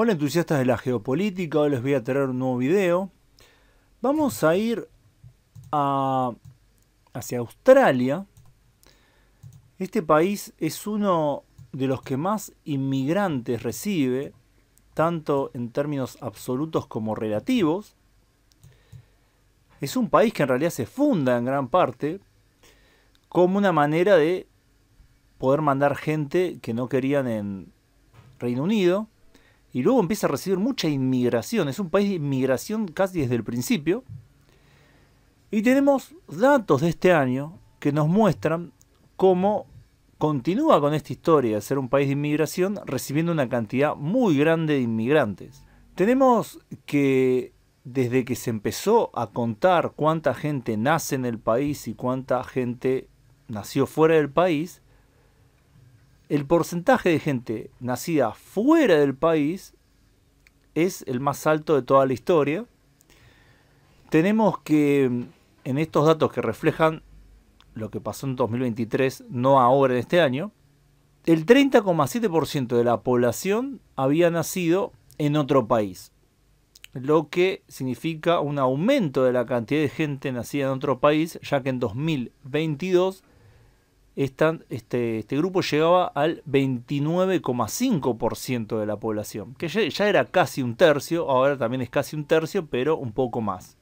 Hola entusiastas de la geopolítica, hoy les voy a traer un nuevo video. Vamos a ir hacia Australia. Este país es uno de los que más inmigrantes recibe, tanto en términos absolutos como relativos. Es un país que en realidad se funda en gran parte como una manera de poder mandar gente que no querían en Reino Unido y luego empieza a recibir mucha inmigración. Es un país de inmigración casi desde el principio. Y tenemos datos de este año que nos muestran cómo continúa con esta historia de ser un país de inmigración recibiendo una cantidad muy grande de inmigrantes. Tenemos que desde que se empezó a contar cuánta gente nace en el país y cuánta gente nació fuera del país, el porcentaje de gente nacida fuera del país es el más alto de toda la historia. Tenemos que en estos datos que reflejan lo que pasó en 2023, no ahora en este año, el 30,7% de la población había nacido en otro país, lo que significa un aumento de la cantidad de gente nacida en otro país, ya que en 2022 este, este, grupo llegaba al 29,5% de la población, que ya, era casi un tercio, ahora también es casi un tercio, pero un poco más.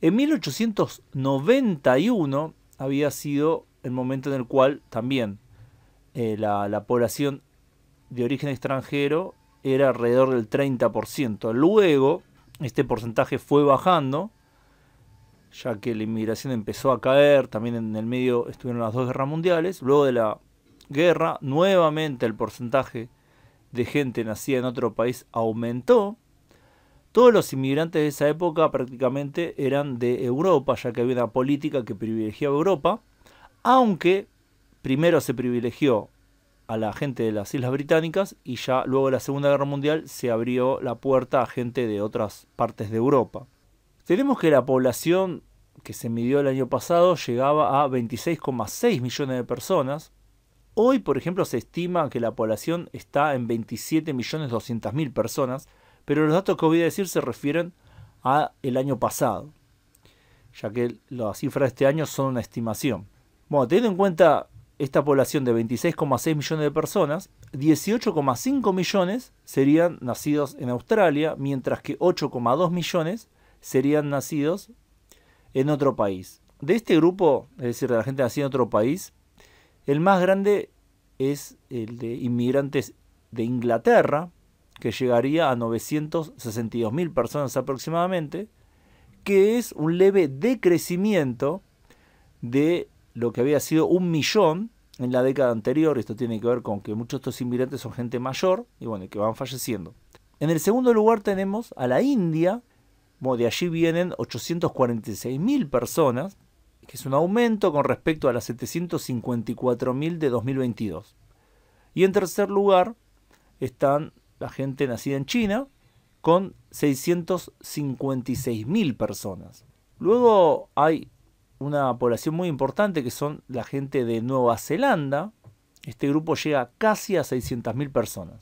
En 1891 había sido el momento en el cual también eh, la, la, población de origen extranjero era alrededor del 30%. Luego, este porcentaje fue bajando ya que la inmigración empezó a caer, también en el medio estuvieron las dos guerras mundiales, luego de la guerra nuevamente el porcentaje de gente nacida en otro país aumentó, todos los inmigrantes de esa época prácticamente eran de Europa, ya que había una política que privilegiaba Europa, aunque primero se privilegió a la gente de las Islas Británicas y ya luego de la Segunda Guerra Mundial se abrió la puerta a gente de otras partes de Europa. Tenemos que la población que se midió el año pasado llegaba a 26,6 millones de personas. Hoy, por ejemplo, se estima que la población está en 27.200.000 millones personas, pero los datos que voy a decir se refieren a el año pasado, ya que las cifras de este año son una estimación. Bueno, teniendo en cuenta esta población de 26,6 millones de personas, 18,5 millones serían nacidos en Australia, mientras que 8,2 millones serían nacidos en otro país. De este grupo, es decir, de la gente nacida en otro país, el más grande es el de inmigrantes de Inglaterra, que llegaría a 962.000 personas aproximadamente, que es un leve decrecimiento de lo que había sido un millón en la década anterior. Esto tiene que ver con que muchos de estos inmigrantes son gente mayor y bueno, que van falleciendo. En el segundo lugar tenemos a la India, de allí vienen 846.000 personas, que es un aumento con respecto a las 754.000 de 2022. Y en tercer lugar están la gente nacida en China, con 656.000 personas. Luego hay una población muy importante que son la gente de Nueva Zelanda. Este grupo llega casi a 600.000 personas.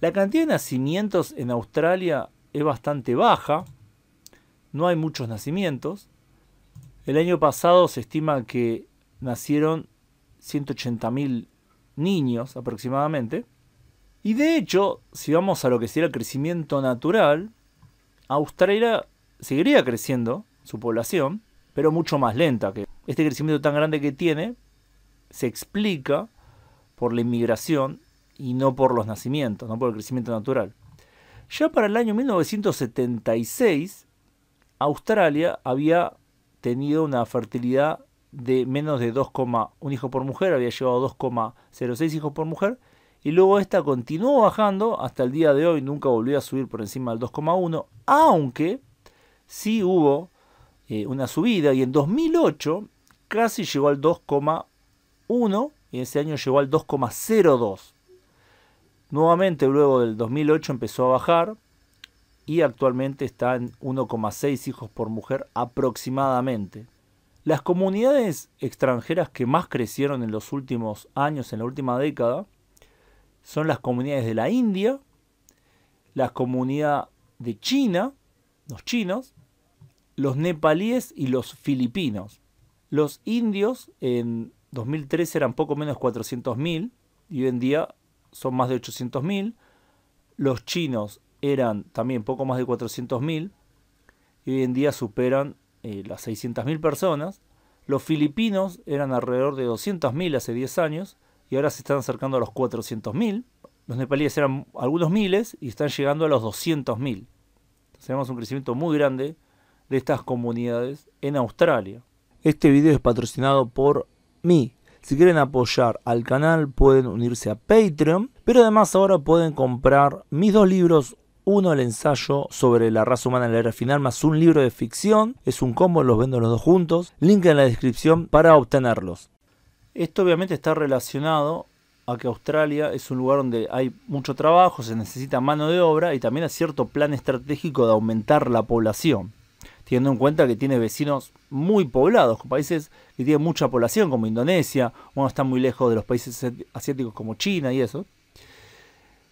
La cantidad de nacimientos en Australia es bastante baja, no hay muchos nacimientos. El año pasado se estima que nacieron 180.000 niños aproximadamente. Y de hecho, si vamos a lo que sería el crecimiento natural, Australia seguiría creciendo su población, pero mucho más lenta. Que este crecimiento tan grande que tiene se explica por la inmigración y no por los nacimientos, no por el crecimiento natural. Ya para el año 1976, Australia había tenido una fertilidad de menos de 2,1 hijo por mujer, había llevado 2,06 hijos por mujer, y luego esta continuó bajando hasta el día de hoy, nunca volvió a subir por encima del 2,1, aunque sí hubo eh, una subida y en 2008 casi llegó al 2,1 y ese año llegó al 2,02. Nuevamente luego del 2008 empezó a bajar y actualmente están 1,6 hijos por mujer aproximadamente. Las comunidades extranjeras que más crecieron en los últimos años, en la última década, son las comunidades de la India, la comunidad de China, los chinos, los nepalíes y los filipinos. Los indios en 2013 eran poco menos de 400.000 y hoy en día son más de 800.000. Los chinos eran también poco más de 400.000 y hoy en día superan eh, las 600.000 personas. Los filipinos eran alrededor de 200.000 hace 10 años y ahora se están acercando a los 400.000. Los nepalíes eran algunos miles y están llegando a los 200.000. Tenemos un crecimiento muy grande de estas comunidades en Australia. Este video es patrocinado por mí. Si quieren apoyar al canal pueden unirse a Patreon, pero además ahora pueden comprar mis dos libros, uno el ensayo sobre la raza humana en la era final, más un libro de ficción. Es un combo, los vendo los dos juntos. Link en la descripción para obtenerlos. Esto obviamente está relacionado a que Australia es un lugar donde hay mucho trabajo, se necesita mano de obra y también a cierto plan estratégico de aumentar la población, teniendo en cuenta que tiene vecinos muy poblados, países que tienen mucha población como Indonesia, bueno, están muy lejos de los países asiáticos como China y eso.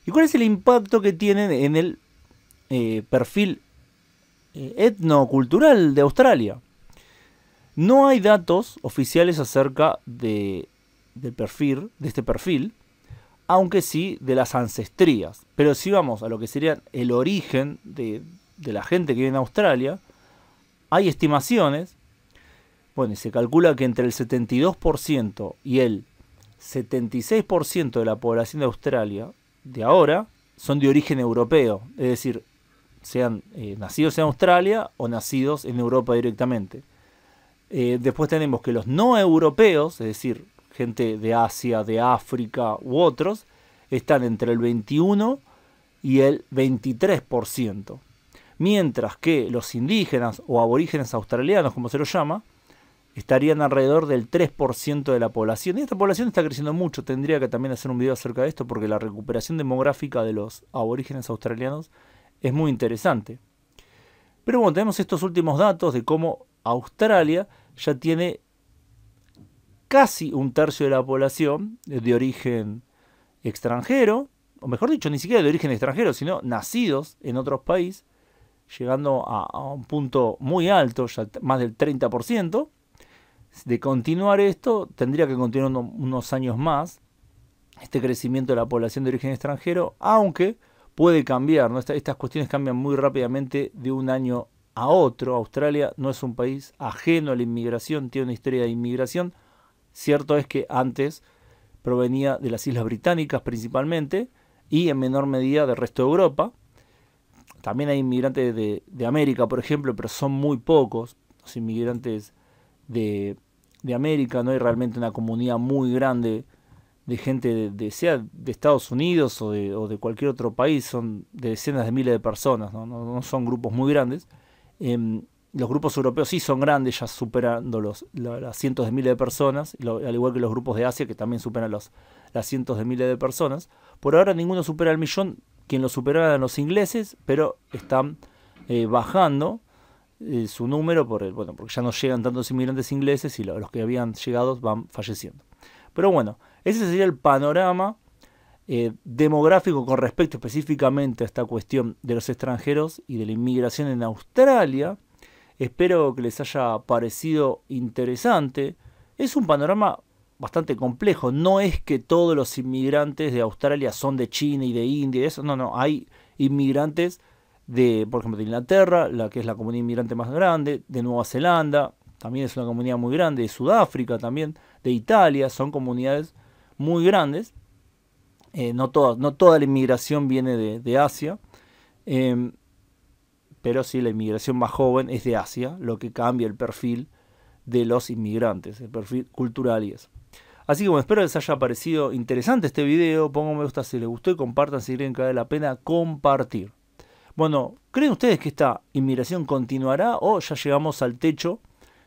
¿Y cuál es el impacto que tienen en el eh, perfil eh, etnocultural de Australia. No hay datos oficiales acerca de, perfil, de este perfil, aunque sí de las ancestrías. Pero si vamos a lo que sería el origen de, de la gente que viene a Australia, hay estimaciones. Bueno, se calcula que entre el 72% y el 76% de la población de Australia de ahora son de origen europeo. Es decir, sean eh, nacidos en Australia o nacidos en Europa directamente. Eh, después tenemos que los no europeos, es decir, gente de Asia, de África u otros, están entre el 21 y el 23%. Mientras que los indígenas o aborígenes australianos, como se los llama, estarían alrededor del 3% de la población. Y esta población está creciendo mucho. Tendría que también hacer un video acerca de esto porque la recuperación demográfica de los aborígenes australianos es muy interesante. Pero bueno, tenemos estos últimos datos de cómo Australia ya tiene casi un tercio de la población de origen extranjero, o mejor dicho, ni siquiera de origen extranjero, sino nacidos en otros países, llegando a, un punto muy alto, ya más del 30%. De continuar esto, tendría que continuar unos años más este crecimiento de la población de origen extranjero, aunque puede cambiar. Estas, cuestiones cambian muy rápidamente de un año a otro. Australia no es un país ajeno a la inmigración, tiene una historia de inmigración. Cierto es que antes provenía de las Islas Británicas principalmente y en menor medida del resto de Europa. También hay inmigrantes de, América, por ejemplo, pero son muy pocos los inmigrantes de, de América. No hay realmente una comunidad muy grande de gente, de, sea de Estados Unidos o de, cualquier otro país, son de decenas de miles de personas, no, son grupos muy grandes. Em, los grupos europeos sí son grandes, ya superando los, cientos de miles de personas, al igual que los grupos de Asia, que también superan los, las cientos de miles de personas. Por ahora ninguno supera el millón, quien lo superaba eran los ingleses, pero están eh, bajando eh, su número por el, bueno, porque ya no llegan tantos inmigrantes ingleses y los que habían llegado van falleciendo. Pero bueno, ese sería el panorama eh, demográfico con respecto específicamente a esta cuestión de los extranjeros y de la inmigración en Australia. Espero que les haya parecido interesante. Es un panorama bastante complejo. No es que todos los inmigrantes de Australia son de China y de India eso. No, no. Hay inmigrantes de, por ejemplo, de Inglaterra, la que es la comunidad inmigrante más grande, de Nueva Zelanda, también es una comunidad muy grande, de Sudáfrica también, de Italia, son comunidades muy grandes. Eh, no, toda, no toda la inmigración viene de, Asia, em, pero sí la inmigración más joven es de Asia, lo que cambia el perfil de los inmigrantes, el perfil cultural y eso. Así que bueno, espero les haya parecido interesante este video. Pongan me gusta si les gustó y compartan si creen que vale la pena compartir. Bueno, ¿creen ustedes que esta inmigración continuará o ya llegamos al techo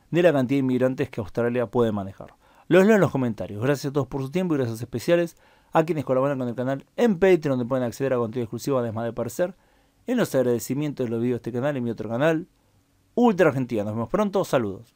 de la cantidad de inmigrantes que Australia puede manejar? Los leo en los comentarios. Gracias a todos por su tiempo y gracias especiales a quienes colaboran con el canal en Patreon, donde pueden acceder a contenido exclusivo además de parecer. En los agradecimientos de los vídeos de este canal y mi otro canal, Ultra Argentina. Nos vemos pronto. Saludos.